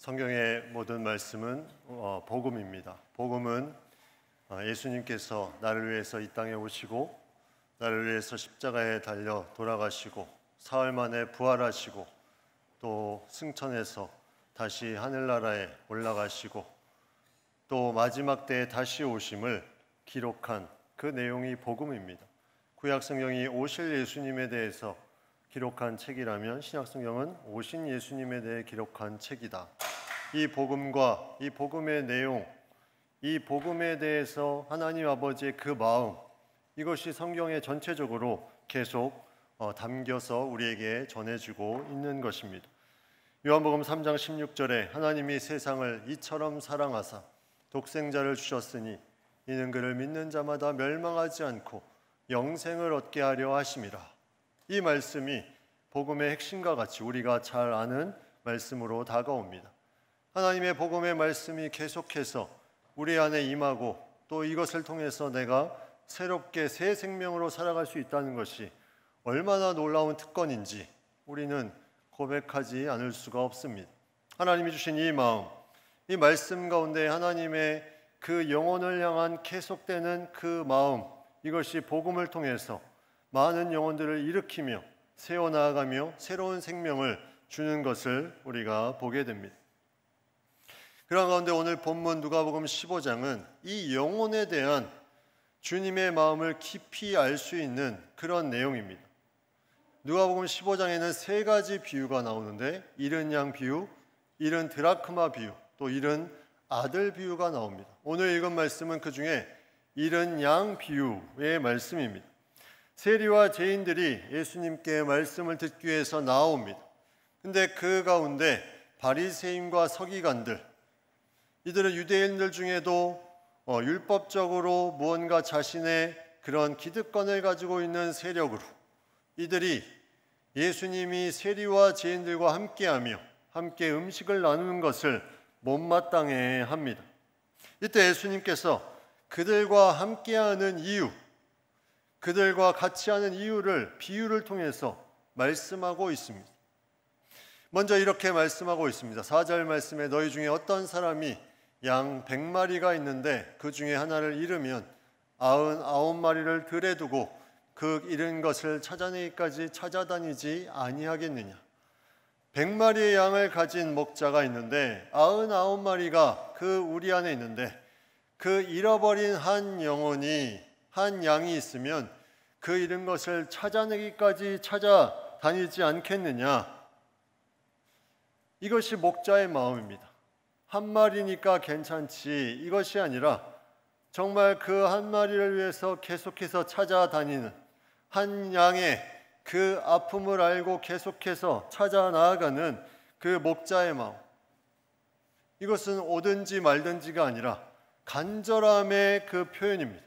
성경의 모든 말씀은 어, 복음입니다. 복음은 어, 예수님께서 나를 위해서 이 땅에 오시고 나를 위해서 십자가에 달려 돌아가시고 사흘 만에 부활하시고 또 승천해서 다시 하늘나라에 올라가시고 또 마지막 때에 다시 오심을 기록한 그 내용이 복음입니다. 구약 성경이 오실 예수님에 대해서 기록한 책이라면 신약 성경은 오신 예수님에 대해 기록한 책이다. 이 복음과 이 복음의 내용, 이 복음에 대해서 하나님 아버지의 그 마음 이것이 성경에 전체적으로 계속 어, 담겨서 우리에게 전해주고 있는 것입니다. 요한복음 3장 16절에 하나님이 세상을 이처럼 사랑하사 독생자를 주셨으니 이는 그를 믿는 자마다 멸망하지 않고 영생을 얻게 하려 하심이라. 이 말씀이 복음의 핵심과 같이 우리가 잘 아는 말씀으로 다가옵니다. 하나님의 복음의 말씀이 계속해서 우리 안에 임하고 또 이것을 통해서 내가 새롭게 새 생명으로 살아갈 수 있다는 것이 얼마나 놀라운 특권인지 우리는 고백하지 않을 수가 없습니다. 하나님이 주신 이 마음, 이 말씀 가운데 하나님의 그 영혼을 향한 계속되는 그 마음, 이것이 복음을 통해서 많은 영혼들을 일으키며 세워 나아가며 새로운 생명을 주는 것을 우리가 보게 됩니다. 그런 가운데 오늘 본문 누가복음 15장은 이 영혼에 대한 주님의 마음을 깊이 알 수 있는 그런 내용입니다. 누가복음 15장에는 세 가지 비유가 나오는데 이른 양 비유, 이른 드라크마 비유, 또 이른 아들 비유가 나옵니다. 오늘 읽은 말씀은 그 중에 이른 양 비유의 말씀입니다. 세리와 제인들이 예수님께 말씀을 듣기 위해서 나옵니다. 근데 그 가운데 바리새인과 서기관들 이들은 유대인들 중에도 어, 율법적으로 무언가 자신의 그런 기득권을 가지고 있는 세력으로 이들이 예수님이 세리와 죄인들과 함께하며 함께 음식을 나누는 것을 못마땅해 합니다. 이때 예수님께서 그들과 함께하는 이유, 그들과 같이 하는 이유를 비유를 통해서 말씀하고 있습니다. 먼저 이렇게 말씀하고 있습니다. 4절 말씀에 너희 중에 어떤 사람이 양 100마리가 있는데 그 중에 하나를 잃으면 99마리를 들에 두고 그 잃은 것을 찾아내기까지 찾아다니지 아니하겠느냐. 100마리의 양을 가진 목자가 있는데 99마리가 그 우리 안에 있는데 그 잃어버린 한 영혼이 한 양이 있으면 그 잃은 것을 찾아내기까지 찾아다니지 않겠느냐. 이것이 목자의 마음입니다. 한 마리니까 괜찮지 이것이 아니라 정말 그 한 마리를 위해서 계속해서 찾아다니는 한 양의 그 아픔을 알고 계속해서 찾아 나아가는 그 목자의 마음. 이것은 오든지 말든지가 아니라 간절함의 그 표현입니다.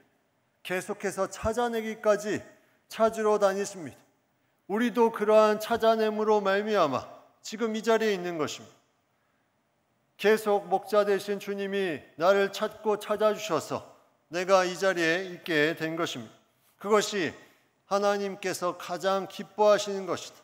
계속해서 찾아내기까지 찾으러 다니십니다. 우리도 그러한 찾아냄으로 말미암아 지금 이 자리에 있는 것입니다. 계속 목자 되신 주님이 나를 찾고 찾아주셔서 내가 이 자리에 있게 된 것입니다. 그것이 하나님께서 가장 기뻐하시는 것이다.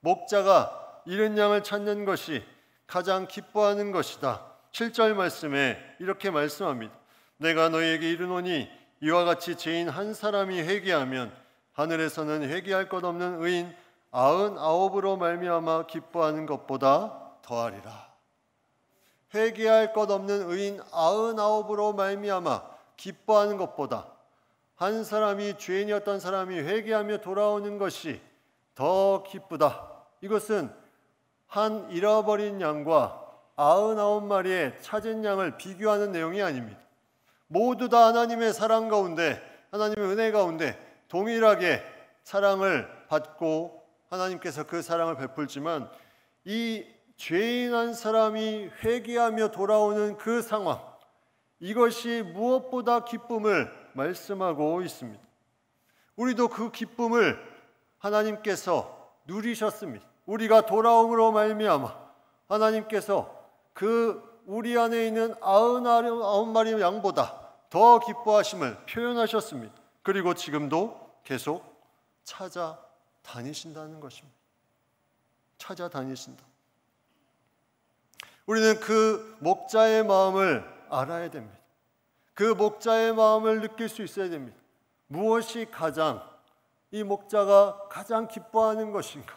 목자가 잃은 양을 찾는 것이 가장 기뻐하는 것이다. 7절 말씀에 이렇게 말씀합니다. 내가 너에게 이르노니 이와 같이 죄인 한 사람이 회개하면 하늘에서는 회개할 것 없는 의인 아흔 아홉으로 말미암아 기뻐하는 것보다 더하리라. 회개할 것 없는 의인 아흔아홉으로 말미암아 기뻐하는 것보다 한 사람이 죄인이었던 사람이 회개하며 돌아오는 것이 더 기쁘다. 이것은 한 잃어버린 양과 아흔아홉 마리의 찾은 양을 비교하는 내용이 아닙니다. 모두 다 하나님의 사랑 가운데, 하나님의 은혜 가운데 동일하게 사랑을 받고 하나님께서 그 사랑을 베풀지만 이 죄인한 사람이 회개하며 돌아오는 그 상황, 이것이 무엇보다 기쁨을 말씀하고 있습니다. 우리도 그 기쁨을 하나님께서 누리셨습니다. 우리가 돌아옴으로 말미암아 하나님께서 그 우리 안에 있는 아흔아홉 마리 양보다 더 기뻐하심을 표현하셨습니다. 그리고 지금도 계속 찾아다니신다는 것입니다. 찾아다니신다. 우리는 그 목자의 마음을 알아야 됩니다. 그 목자의 마음을 느낄 수 있어야 됩니다. 무엇이 가장 이 목자가 가장 기뻐하는 것인가?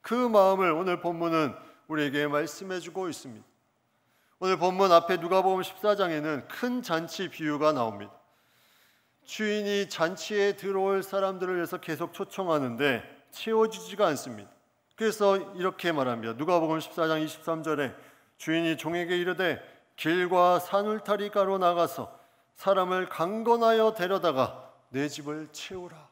그 마음을 오늘 본문은 우리에게 말씀해 주고 있습니다. 오늘 본문 앞에 누가복음 14장에는 큰 잔치 비유가 나옵니다. 주인이 잔치에 들어올 사람들을 위해서 계속 초청하는데 채워지지가 않습니다. 그래서 이렇게 말합니다. 누가복음 14장 23절에 주인이 종에게 이르되 길과 산울타리가로 나가서 사람을 강건하여 데려다가 내 집을 채우라.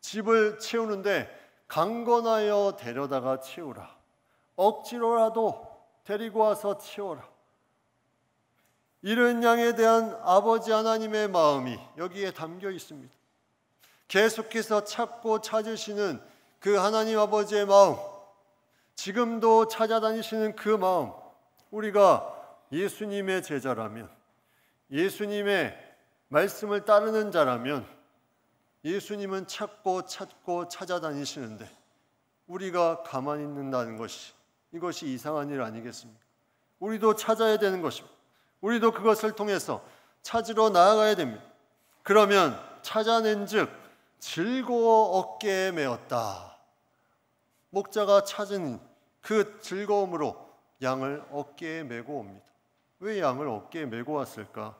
집을 채우는데 강건하여 데려다가 채우라. 억지로라도 데리고 와서 채워라. 이런 양에 대한 아버지 하나님의 마음이 여기에 담겨 있습니다. 계속해서 찾고 찾으시는 그 하나님 아버지의 마음, 지금도 찾아다니시는 그 마음, 우리가 예수님의 제자라면, 예수님의 말씀을 따르는 자라면, 예수님은 찾고 찾고 찾아다니시는데, 우리가 가만히 있는다는 것이, 이것이 이상한 일 아니겠습니까? 우리도 찾아야 되는 것입니다. 우리도 그것을 통해서 찾으러 나아가야 됩니다. 그러면 찾아낸 즉, 즐거워 어깨에 메었다. 목자가 찾은 그 즐거움으로 양을 어깨에 메고 옵니다. 왜 양을 어깨에 메고 왔을까?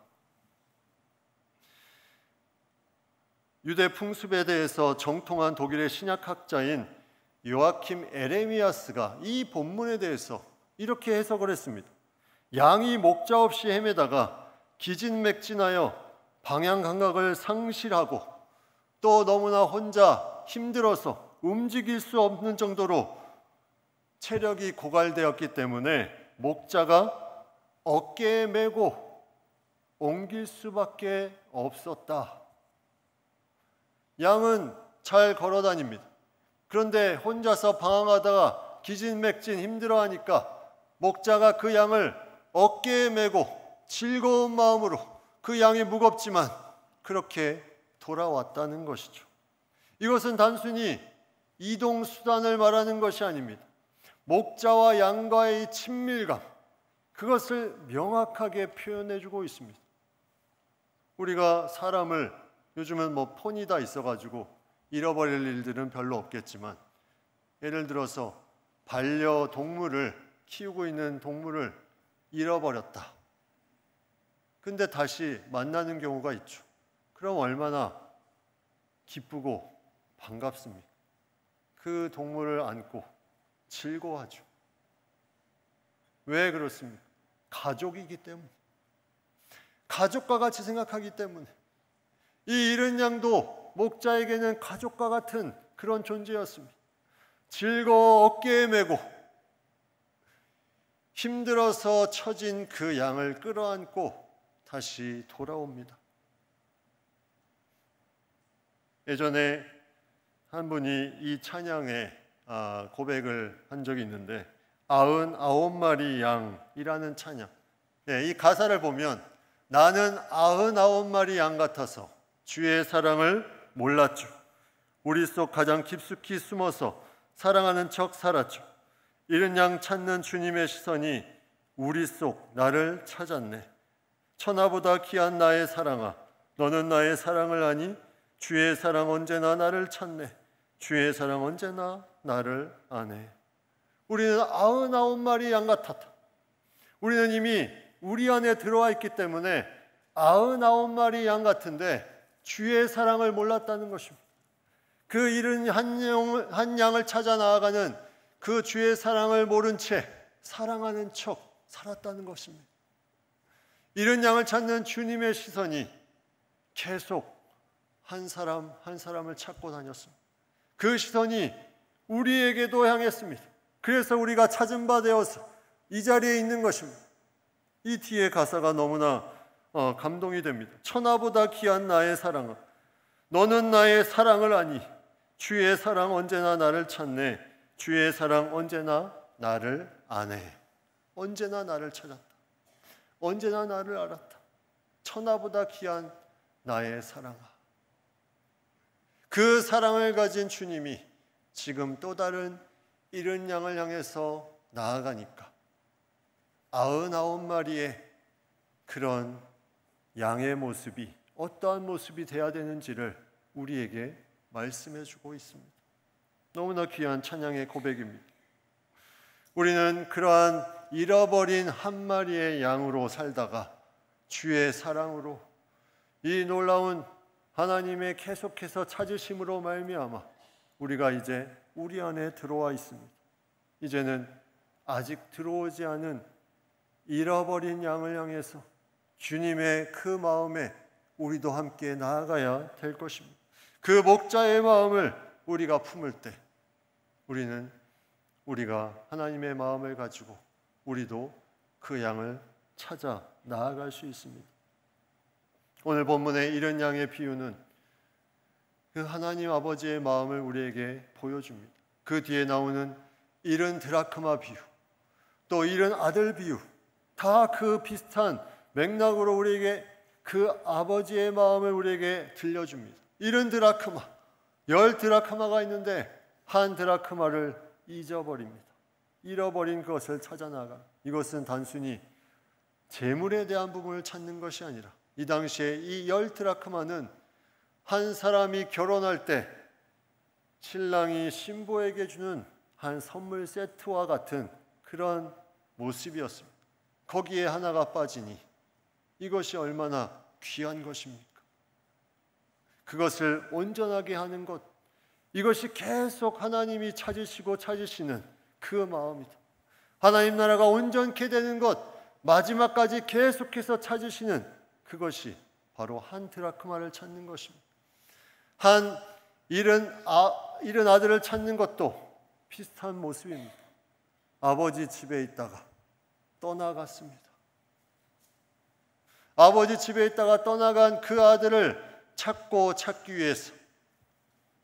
유대 풍습에 대해서 정통한 독일의 신약학자인 요아킴 에레미아스가 이 본문에 대해서 이렇게 해석을 했습니다. 양이 목자 없이 헤매다가 기진맥진하여 방향 감각을 상실하고 또 너무나 혼자 힘들어서 움직일 수 없는 정도로 체력이 고갈되었기 때문에 목자가 어깨에 메고 옮길 수밖에 없었다. 양은 잘 걸어 다닙니다. 그런데 혼자서 방황하다가 기진맥진 힘들어하니까 목자가 그 양을 어깨에 메고 즐거운 마음으로 그 양이 무겁지만 그렇게 돌아왔다는 것이죠. 이것은 단순히 이동 수단을 말하는 것이 아닙니다. 목자와 양과의 친밀감 그것을 명확하게 표현해 주고 있습니다. 우리가 사람을 요즘은 뭐 폰이 다 있어 가지고 잃어버릴 일들은 별로 없겠지만 예를 들어서 반려동물을 키우고 있는 동물을 잃어버렸다. 근데 다시 만나는 경우가 있죠. 그럼 얼마나 기쁘고 반갑습니까? 그 동물을 안고 즐거워하죠. 왜 그렇습니까? 가족이기 때문에. 가족과 같이 생각하기 때문에. 이 잃은 양도 목자에게는 가족과 같은 그런 존재였습니다. 즐거워 어깨에 메고 힘들어서 처진 그 양을 끌어안고 다시 돌아옵니다. 예전에 한 분이 이 찬양에 아, 고백을 한 적이 있는데 아흔 아홉 마리 양이라는 찬양. 네, 이 가사를 보면 나는 아흔 아홉 마리 양 같아서 주의 사랑을 몰랐죠. 우리 속 가장 깊숙이 숨어서 사랑하는 척 살았죠. 이런양 찾는 주님의 시선이 우리 속 나를 찾았네. 천하보다 귀한 나의 사랑아, 너는 나의 사랑을 아니 주의 사랑 언제나 나를 찾네. 주의 사랑 언제나 나를 안해. 우리는 아흔아홉 마리 양 같았다. 우리는 이미 우리 안에 들어와 있기 때문에 아흔아홉 마리 양 같은데 주의 사랑을 몰랐다는 것입니다. 그 이른 한, 양, 한 양을 찾아 나아가는 그 주의 사랑을 모른 채 사랑하는 척 살았다는 것입니다. 이른 양을 찾는 주님의 시선이 계속 한 사람 한 사람을 찾고 다녔습니다. 그 시선이 우리에게도 향했습니다. 그래서 우리가 찾은 바 되어서 이 자리에 있는 것입니다. 이 뒤에 가사가 너무나 어, 감동이 됩니다. 천하보다 귀한 나의 사랑아, 너는 나의 사랑을 아니, 주의 사랑 언제나 나를 찾네, 주의 사랑 언제나 나를 아네, 언제나 나를 찾았다, 언제나 나를 알았다. 천하보다 귀한 나의 사랑아. 그 사랑을 가진 주님이 지금 또 다른 이른 양을 향해서 나아가니까 아흔아홉 마리의 그런 양의 모습이 어떠한 모습이 돼야 되는지를 우리에게 말씀해 주고 있습니다. 너무나 귀한 찬양의 고백입니다. 우리는 그러한 잃어버린 한 마리의 양으로 살다가 주의 사랑으로 이 놀라운 하나님의 계속해서 찾으심으로 말미암아 우리가 이제 우리 안에 들어와 있습니다. 이제는 아직 들어오지 않은 잃어버린 양을 향해서 주님의 그 마음에 우리도 함께 나아가야 될 것입니다. 그 목자의 마음을 우리가 품을 때 우리는 우리가 하나님의 마음을 가지고 우리도 그 양을 찾아 나아갈 수 있습니다. 오늘 본문의 이런 양의 비유는 그 하나님 아버지의 마음을 우리에게 보여줍니다. 그 뒤에 나오는 이런 드라크마 비유, 또 이런 아들 비유, 다 그 비슷한 맥락으로 우리에게 그 아버지의 마음을 우리에게 들려줍니다. 이런 드라크마, 열 드라크마가 있는데 한 드라크마를 잊어버립니다. 잃어버린 것을 찾아 나가. 이것은 단순히 재물에 대한 부분을 찾는 것이 아니라 이 당시에 이열 드라크마는 한 사람이 결혼할 때 신랑이 신부에게 주는 한 선물 세트와 같은 그런 모습이었습니다. 거기에 하나가 빠지니 이것이 얼마나 귀한 것입니까? 그것을 온전하게 하는 것, 이것이 계속 하나님이 찾으시고 찾으시는 그 마음이다. 하나님 나라가 온전케 되는 것, 마지막까지 계속해서 찾으시는 그것이 바로 한 드라크마를 찾는 것입니다. 한 잃은, 아, 잃은 아들을 찾는 것도 비슷한 모습입니다. 아버지 집에 있다가 떠나갔습니다. 아버지 집에 있다가 떠나간 그 아들을 찾고 찾기 위해서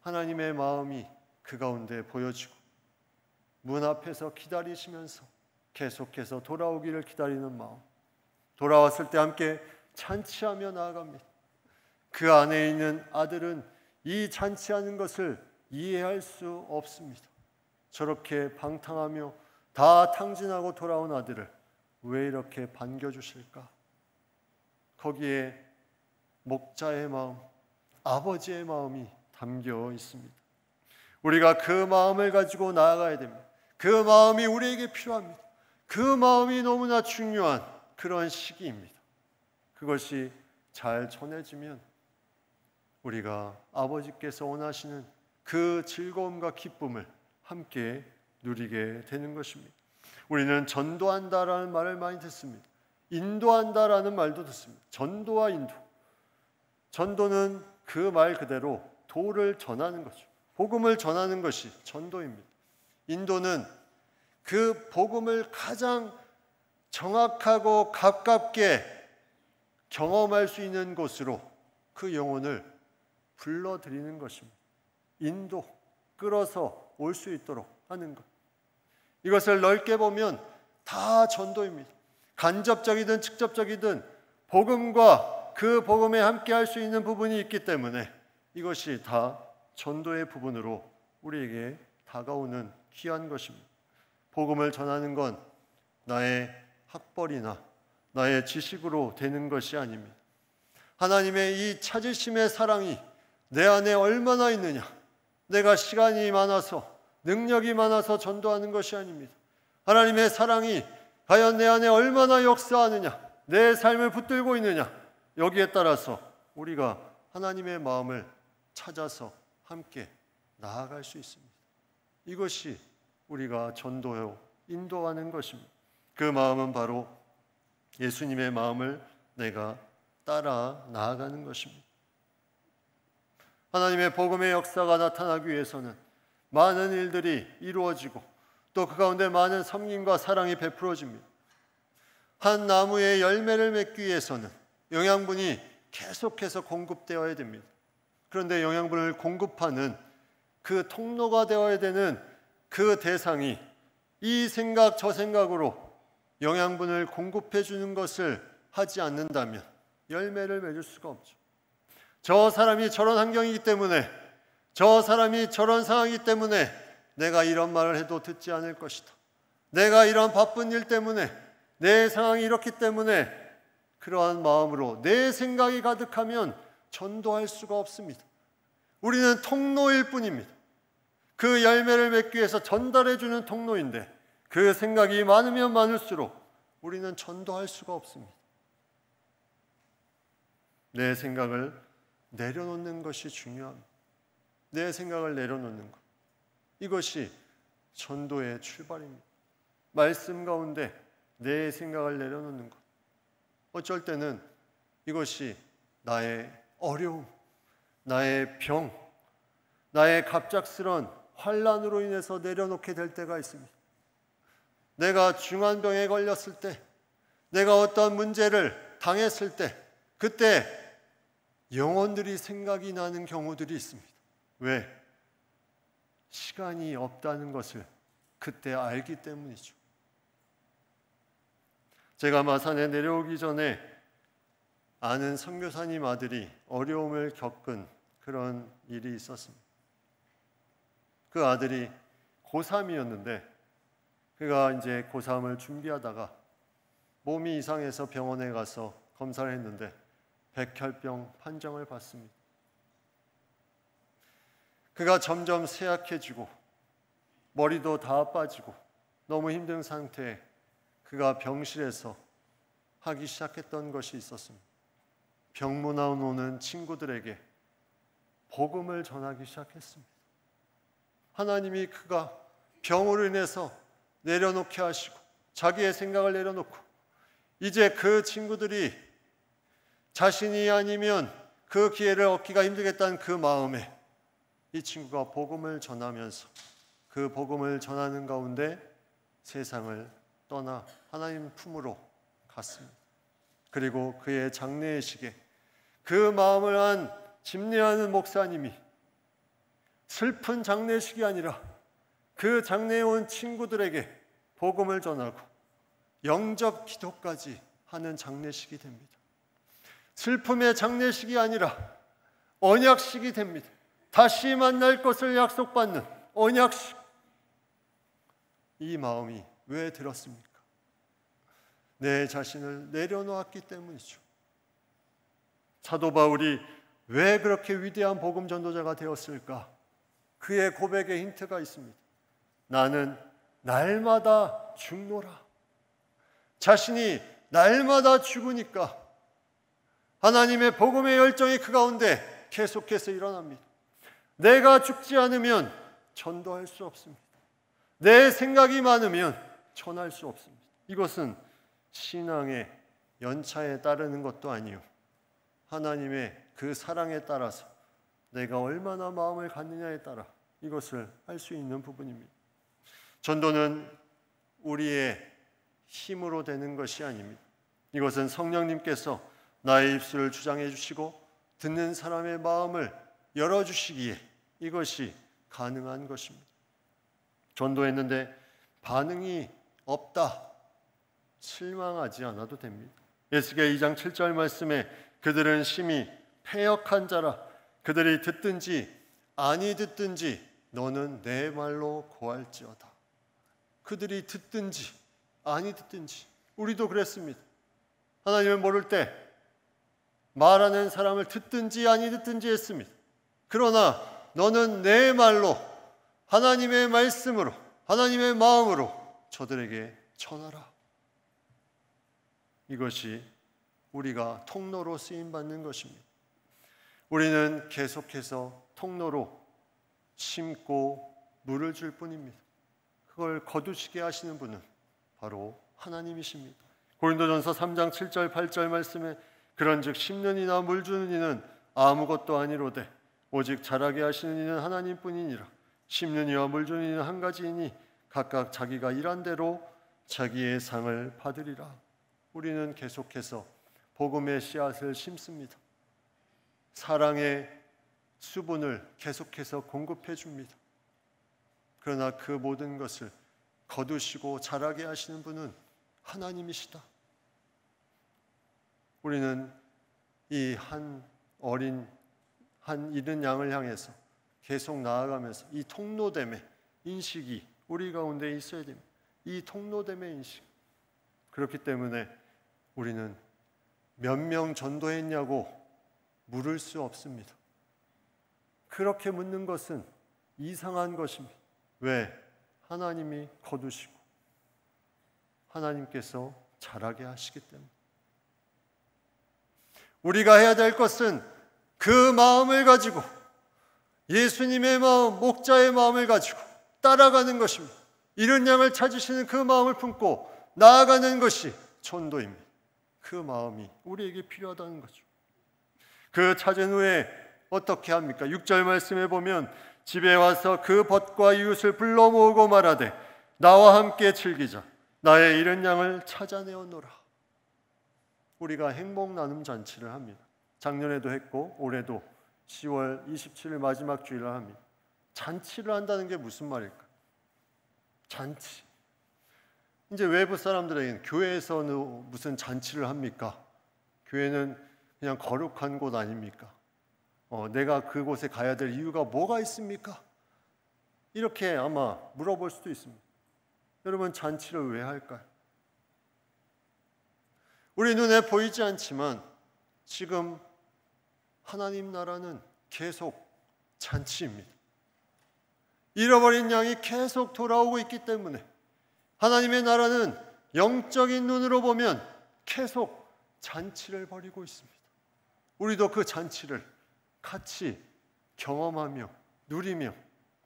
하나님의 마음이 그 가운데 보여지고 문 앞에서 기다리시면서 계속해서 돌아오기를 기다리는 마음. 돌아왔을 때 함께 잔치하며 나아갑니다. 그 안에 있는 아들은 이 잔치하는 것을 이해할 수 없습니다. 저렇게 방탕하며 다 탕진하고 돌아온 아들을 왜 이렇게 반겨주실까? 거기에 목자의 마음, 아버지의 마음이 담겨 있습니다. 우리가 그 마음을 가지고 나아가야 됩니다. 그 마음이 우리에게 필요합니다. 그 마음이 너무나 중요한 그런 시기입니다. 그것이 잘 전해지면 우리가 아버지께서 원하시는 그 즐거움과 기쁨을 함께 누리게 되는 것입니다. 우리는 전도한다라는 말을 많이 듣습니다. 인도한다라는 말도 듣습니다. 전도와 인도. 전도는 그 말 그대로 도를 전하는 거죠. 복음을 전하는 것이 전도입니다. 인도는 그 복음을 가장 정확하고 가깝게 경험할 수 있는 곳으로 그 영혼을 불러들이는 것입니다. 인도, 끌어서 올 수 있도록 하는 것. 이것을 넓게 보면 다 전도입니다. 간접적이든 직접적이든 복음과 그 복음에 함께 할 수 있는 부분이 있기 때문에 이것이 다 전도의 부분으로 우리에게 다가오는 귀한 것입니다. 복음을 전하는 건 나의 학벌이나 나의 지식으로 되는 것이 아닙니다. 하나님의 이 찾으심의 사랑이 내 안에 얼마나 있느냐. 내가 시간이 많아서 능력이 많아서 전도하는 것이 아닙니다. 하나님의 사랑이 과연 내 안에 얼마나 역사하느냐, 내 삶을 붙들고 있느냐, 여기에 따라서 우리가 하나님의 마음을 찾아서 함께 나아갈 수 있습니다. 이것이 우리가 전도요, 인도하는 것입니다. 그 마음은 바로 예수님의 마음을 내가 따라 나아가는 것입니다. 하나님의 복음의 역사가 나타나기 위해서는 많은 일들이 이루어지고 또 그 가운데 많은 섬김과 사랑이 베풀어집니다. 한 나무의 열매를 맺기 위해서는 영양분이 계속해서 공급되어야 됩니다. 그런데 영양분을 공급하는 그 통로가 되어야 되는 그 대상이 이 생각 저 생각으로 영양분을 공급해 주는 것을 하지 않는다면 열매를 맺을 수가 없죠. 저 사람이 저런 환경이기 때문에 저 사람이 저런 상황이기 때문에 내가 이런 말을 해도 듣지 않을 것이다. 내가 이런 바쁜 일 때문에 내 상황이 이렇기 때문에 그러한 마음으로 내 생각이 가득하면 전도할 수가 없습니다. 우리는 통로일 뿐입니다. 그 열매를 맺기 위해서 전달해 주는 통로인데 그 생각이 많으면 많을수록 우리는 전도할 수가 없습니다. 내 생각을 내려놓는 것이 중요합니다. 내 생각을 내려놓는 것. 이것이 전도의 출발입니다. 말씀 가운데 내 생각을 내려놓는 것. 어쩔 때는 이것이 나의 어려움, 나의 병, 나의 갑작스런 환란으로 인해서 내려놓게 될 때가 있습니다. 내가 중환병에 걸렸을 때, 내가 어떤 문제를 당했을 때, 그때 영혼들이 생각이 나는 경우들이 있습니다. 왜? 시간이 없다는 것을 그때 알기 때문이죠. 제가 마산에 내려오기 전에 아는 선교사님 아들이 어려움을 겪은 그런 일이 있었습니다. 그 아들이 고3이었는데 그가 이제 고3을 준비하다가 몸이 이상해서 병원에 가서 검사를 했는데 백혈병 판정을 받습니다. 그가 점점 쇠약해지고 머리도 다 빠지고 너무 힘든 상태에 그가 병실에서 하기 시작했던 것이 있었습니다. 병문안 오는 친구들에게 복음을 전하기 시작했습니다. 하나님이 그가 병으로 인해서 내려놓게 하시고 자기의 생각을 내려놓고 이제 그 친구들이 자신이 아니면 그 기회를 얻기가 힘들겠다는 그 마음에 이 친구가 복음을 전하면서 그 복음을 전하는 가운데 세상을 떠나 하나님 품으로 갔습니다. 그리고 그의 장례식에 그 마음을 한 집례하는 목사님이 슬픈 장례식이 아니라 그 장례에 온 친구들에게 복음을 전하고 영접 기도까지 하는 장례식이 됩니다. 슬픔의 장례식이 아니라 언약식이 됩니다. 다시 만날 것을 약속받는 언약식. 이 마음이 왜 들었습니까? 내 자신을 내려놓았기 때문이죠. 사도 바울이 왜 그렇게 위대한 복음 전도자가 되었을까? 그의 고백에 힌트가 있습니다. 나는 날마다 죽노라. 자신이 날마다 죽으니까 하나님의 복음의 열정이 그 가운데 계속해서 일어납니다. 내가 죽지 않으면 전도할 수 없습니다. 내 생각이 많으면 전할 수 없습니다. 이것은 신앙의 연차에 따르는 것도 아니요. 하나님의 그 사랑에 따라서 내가 얼마나 마음을 갖느냐에 따라 이것을 할 수 있는 부분입니다. 전도는 우리의 힘으로 되는 것이 아닙니다. 이것은 성령님께서 나의 입술을 주장해 주시고 듣는 사람의 마음을 열어 주시기에 이것이 가능한 것입니다. 전도했는데 반응이 없다. 실망하지 않아도 됩니다. 예수가 2장 7절 말씀에 그들은 심히 패역한 자라 그들이 듣든지 아니 듣든지 너는 내 말로 고할지어다. 그들이 듣든지 아니 듣든지 우리도 그랬습니다. 하나님을 모를 때 말하는 사람을 듣든지 아니 듣든지 했습니다. 그러나 너는 내 말로 하나님의 말씀으로 하나님의 마음으로 저들에게 전하라. 이것이 우리가 통로로 쓰임 받는 것입니다. 우리는 계속해서 통로로 심고 물을 줄 뿐입니다. 그걸 거두시게 하시는 분은 바로 하나님이십니다. 고린도전서 3장 7절 8절 말씀에 그런즉 심는 이나 물 주는 이는 아무것도 아니로되 오직 자라게 하시는 이는 하나님뿐이니라 심는 이와 물 주는 이는 한 가지이니 각각 자기가 일한 대로 자기의 상을 받으리라. 우리는 계속해서 복음의 씨앗을 심습니다. 사랑의 수분을 계속해서 공급해 줍니다. 그러나 그 모든 것을 거두시고 자라게 하시는 분은 하나님이시다. 우리는 이 한 어린 한 이른 양을 향해서 계속 나아가면서 이 통로됨의 인식이 우리 가운데 있어야 됩니다. 이 통로됨의 인식. 그렇기 때문에 우리는 몇 명 전도했냐고 물을 수 없습니다. 그렇게 묻는 것은 이상한 것입니다. 왜? 하나님이 거두시고 하나님께서 자라게 하시기 때문에 우리가 해야 될 것은 그 마음을 가지고 예수님의 마음, 목자의 마음을 가지고 따라가는 것입니다. 이런 양을 찾으시는 그 마음을 품고 나아가는 것이 전도입니다. 그 마음이 우리에게 필요하다는 거죠. 그 찾은 후에 어떻게 합니까? 6절 말씀에 보면 집에 와서 그 벗과 이웃을 불러 모으고 말하되 나와 함께 즐기자 나의 잃은 양을 찾아내어노라 우리가 행복 나눔 잔치를 합니다 작년에도 했고 올해도 10월 27일 마지막 주일을 합니다 잔치를 한다는 게 무슨 말일까? 잔치 이제 외부 사람들에게는 교회에서는 무슨 잔치를 합니까? 교회는 그냥 거룩한 곳 아닙니까? 어, 내가 그곳에 가야 될 이유가 뭐가 있습니까? 이렇게 아마 물어볼 수도 있습니다. 여러분, 잔치를 왜 할까요? 우리 눈에 보이지 않지만 지금 하나님 나라는 계속 잔치입니다. 잃어버린 양이 계속 돌아오고 있기 때문에 하나님의 나라는 영적인 눈으로 보면 계속 잔치를 벌이고 있습니다. 우리도 그 잔치를 같이 경험하며 누리며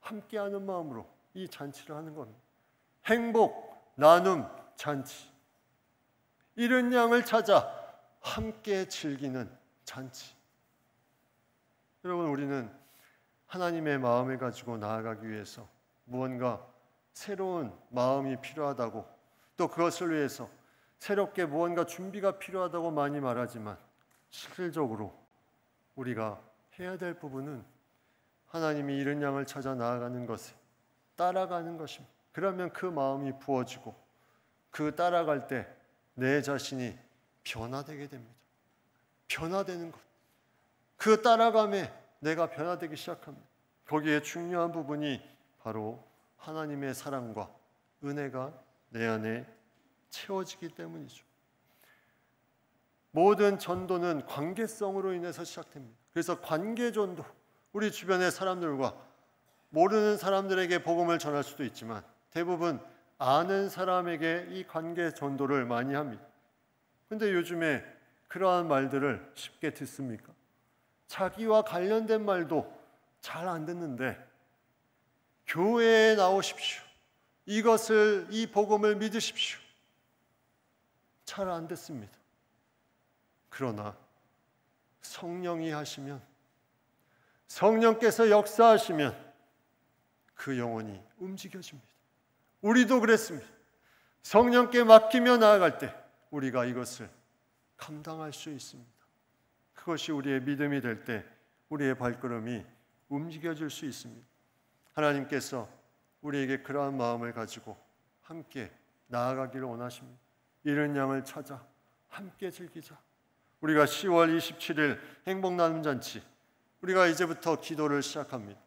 함께하는 마음으로 이 잔치를 하는 겁니다. 행복, 나눔, 잔치. 이른 양을 찾아 함께 즐기는 잔치. 여러분, 우리는 하나님의 마음을 가지고 나아가기 위해서 무언가 새로운 마음이 필요하다고 또 그것을 위해서 새롭게 무언가 준비가 필요하다고 많이 말하지만 실질적으로 우리가 해야 될 부분은 하나님이 이른 양을 찾아 나아가는 것을 따라가는 것입니다. 그러면 그 마음이 부어지고 그 따라갈 때 내 자신이 변화되게 됩니다. 변화되는 것. 그 따라감에 내가 변화되기 시작합니다. 거기에 중요한 부분이 바로 하나님의 사랑과 은혜가 내 안에 채워지기 때문이죠. 모든 전도는 관계성으로 인해서 시작됩니다. 그래서 관계전도 우리 주변의 사람들과 모르는 사람들에게 복음을 전할 수도 있지만 대부분 아는 사람에게 이 관계 전도를 많이 합니다. 근데 요즘에 그러한 말들을 쉽게 듣습니까? 자기와 관련된 말도 잘 안 듣는데 교회에 나오십시오. 이것을 이 복음을 믿으십시오. 잘 안 듣습니다. 그러나 성령이 하시면 성령께서 역사하시면 그 영혼이 움직여집니다. 우리도 그랬습니다. 성령께 맡기며 나아갈 때 우리가 이것을 감당할 수 있습니다. 그것이 우리의 믿음이 될 때 우리의 발걸음이 움직여질 수 있습니다. 하나님께서 우리에게 그러한 마음을 가지고 함께 나아가기를 원하십니다. 이런 양을 찾아 함께 즐기자. 우리가 10월 27일 행복나눔잔치 우리가 이제부터 기도를 시작합니다.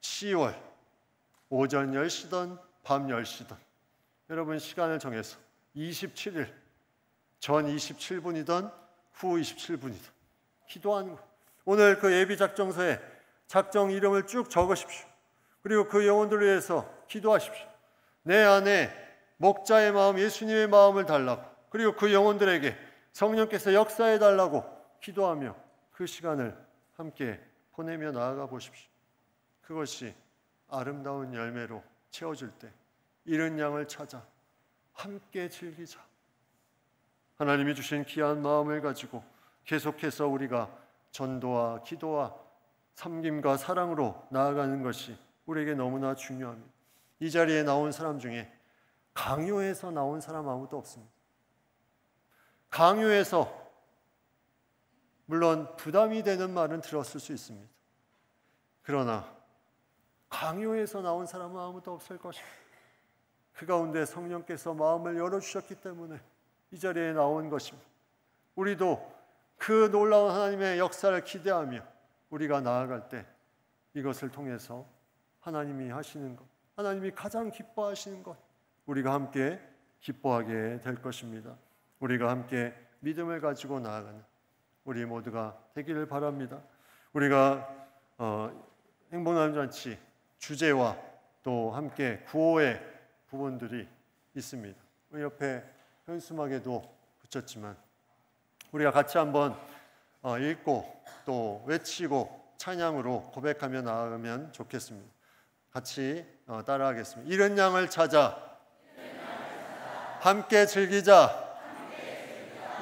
10월 오전 10시든 밤 10시든 여러분 시간을 정해서 27일 전 27분이든 후 27분이든 기도하는 거. 오늘 그 예비 작정서에 작정 이름을 쭉 적으십시오. 그리고 그 영혼들을 위해서 기도하십시오. 내 안에 목자의 마음, 예수님의 마음을 달라고. 그리고 그 영혼들에게 성령께서 역사해 달라고 기도하며 그 시간을 함께 보내며 나아가 보십시오. 그것이 아름다운 열매로 채워질 때 이른 양을 찾아 함께 즐기자. 하나님이 주신 귀한 마음을 가지고 계속해서 우리가 전도와 기도와 섬김과 사랑으로 나아가는 것이 우리에게 너무나 중요합니다. 이 자리에 나온 사람 중에 강요해서 나온 사람 아무도 없습니다. 강요해서 물론 부담이 되는 말은 들었을 수 있습니다. 그러나 강요해서 나온 사람은 아무도 없을 것입니다. 그 가운데 성령께서 마음을 열어주셨기 때문에 이 자리에 나온 것입니다. 우리도 그 놀라운 하나님의 역사를 기대하며 우리가 나아갈 때 이것을 통해서 하나님이 하시는 것, 하나님이 가장 기뻐하시는 것, 우리가 함께 기뻐하게 될 것입니다. 우리가 함께 믿음을 가지고 나아가는 우리 모두가 되기를 바랍니다. 우리가 어, 행복나잔치 주제와 또 함께 구호의 부분들이 있습니다. 우리 옆에 현수막에도 붙였지만 우리가 같이 한번 어, 읽고 또 외치고 찬양으로 고백하며 나아가면 좋겠습니다. 같이 어, 따라하겠습니다. 이른 양을 찾아, 이른 양을 찾아. 함께 즐기자.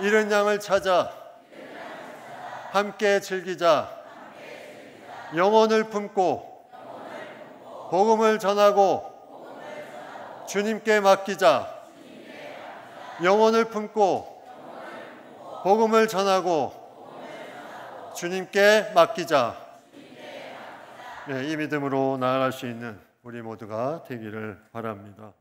이른 양을 찾아 함께 즐기자 영혼을 품고 복음을 전하고 주님께 맡기자 영혼을 품고 복음을 전하고 주님께 맡기자 네, 이 믿음으로 나아갈 수 있는 우리 모두가 되기를 바랍니다.